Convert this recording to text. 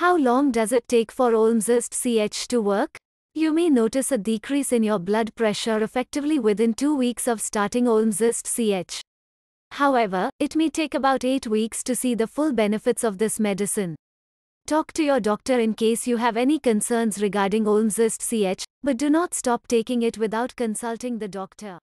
How long does it take for Olmsist CH to work? You may notice a decrease in your blood pressure effectively within 2 weeks of starting Olmsist CH. However, it may take about 8 weeks to see the full benefits of this medicine. Talk to your doctor in case you have any concerns regarding Olmsist CH, but do not stop taking it without consulting the doctor.